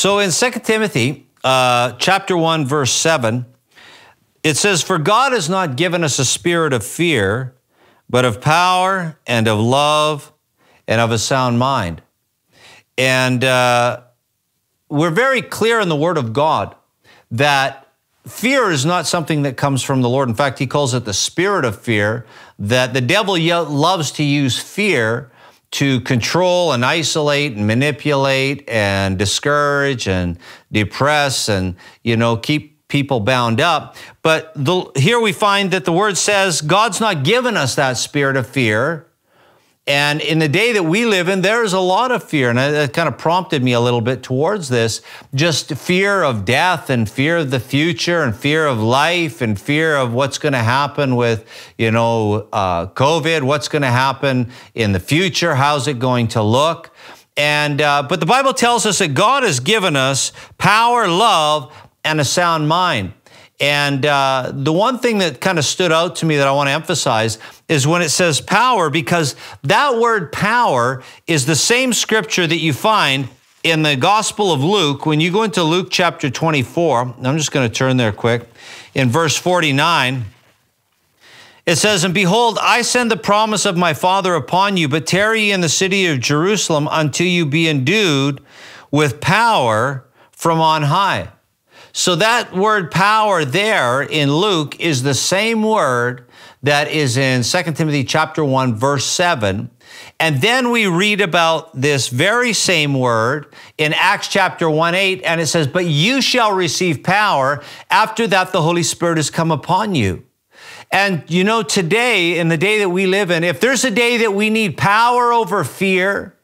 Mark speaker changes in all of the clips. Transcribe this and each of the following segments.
Speaker 1: So in 2 Timothy uh, chapter 1, verse 7, it says, For God has not given us a spirit of fear, but of power and of love and of a sound mind. And uh, we're very clear in the Word of God that fear is not something that comes from the Lord. In fact, he calls it the spirit of fear, that the devil loves to use fear to control and isolate and manipulate and discourage and depress and you know keep people bound up but the, here we find that the word says god's not given us that spirit of fear and in the day that we live in, there is a lot of fear. And that kind of prompted me a little bit towards this just fear of death and fear of the future and fear of life and fear of what's going to happen with, you know, uh, COVID, what's going to happen in the future, how's it going to look. And, uh, but the Bible tells us that God has given us power, love, and a sound mind. And uh, the one thing that kind of stood out to me that I want to emphasize is when it says power, because that word power is the same scripture that you find in the Gospel of Luke. When you go into Luke chapter 24, I'm just going to turn there quick, in verse 49. It says, And behold, I send the promise of my Father upon you, but tarry ye in the city of Jerusalem until you be endued with power from on high. So that word power there in Luke is the same word that is in 2 Timothy chapter 1 verse 7. And then we read about this very same word in Acts chapter 1 8, and it says, But you shall receive power. After that, the Holy Spirit has come upon you. And you know, today, in the day that we live in, if there's a day that we need power over fear,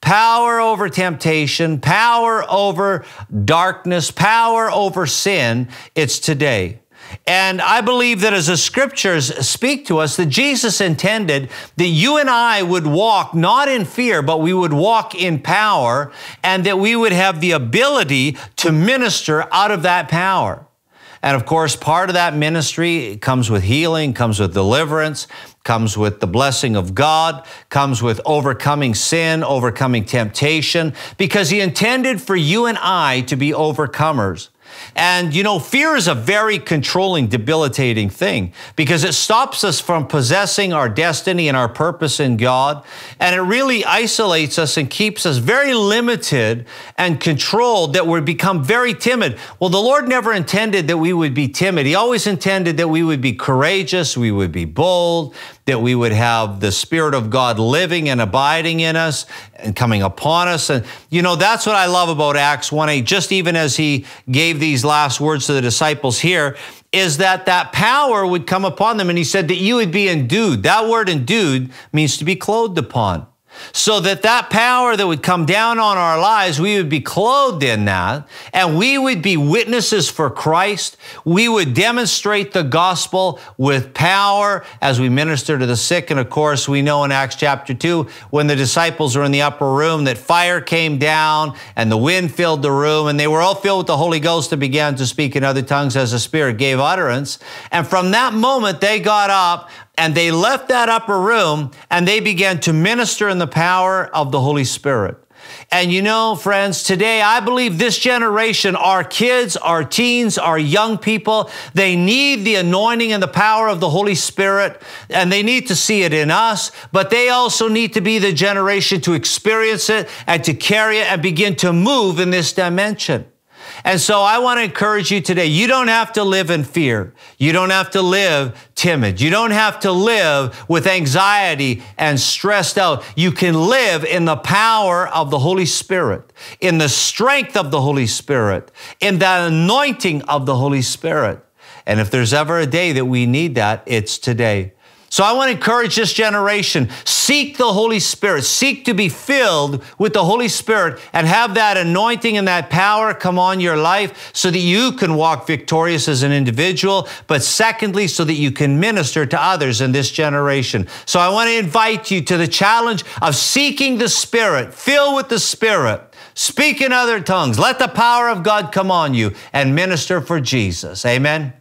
Speaker 1: power over temptation, power over darkness, power over sin. It's today. And I believe that as the scriptures speak to us, that Jesus intended that you and I would walk not in fear, but we would walk in power, and that we would have the ability to minister out of that power. And of course, part of that ministry comes with healing, comes with deliverance, comes with the blessing of God, comes with overcoming sin, overcoming temptation, because He intended for you and I to be overcomers. And you know, fear is a very controlling, debilitating thing because it stops us from possessing our destiny and our purpose in God. And it really isolates us and keeps us very limited and controlled that we become very timid. Well, the Lord never intended that we would be timid. He always intended that we would be courageous, we would be bold, that we would have the Spirit of God living and abiding in us and coming upon us. And you know, that's what I love about Acts 1 8, just even as He gave these last words to the disciples here is that that power would come upon them. And he said that you would be endued. That word endued means to be clothed upon so that that power that would come down on our lives, we would be clothed in that and we would be witnesses for Christ. We would demonstrate the gospel with power as we minister to the sick. And of course, we know in Acts chapter 2, when the disciples were in the upper room, that fire came down and the wind filled the room and they were all filled with the Holy Ghost and began to speak in other tongues as the Spirit gave utterance. And from that moment, they got up and they left that upper room and they began to minister in the power of the Holy Spirit. And you know, friends, today I believe this generation, our kids, our teens, our young people, they need the anointing and the power of the Holy Spirit, and they need to see it in us, but they also need to be the generation to experience it and to carry it and begin to move in this dimension. And so I want to encourage you today. You don't have to live in fear. You don't have to live timid. You don't have to live with anxiety and stressed out. You can live in the power of the Holy Spirit, in the strength of the Holy Spirit, in the anointing of the Holy Spirit. And if there's ever a day that we need that, it's today. So I want to encourage this generation seek the Holy Spirit, seek to be filled with the Holy Spirit, and have that anointing and that power come on your life so that you can walk victorious as an individual, but secondly, so that you can minister to others in this generation. So I want to invite you to the challenge of seeking the Spirit, fill with the Spirit. Speak in other tongues. Let the power of God come on you and minister for Jesus. Amen.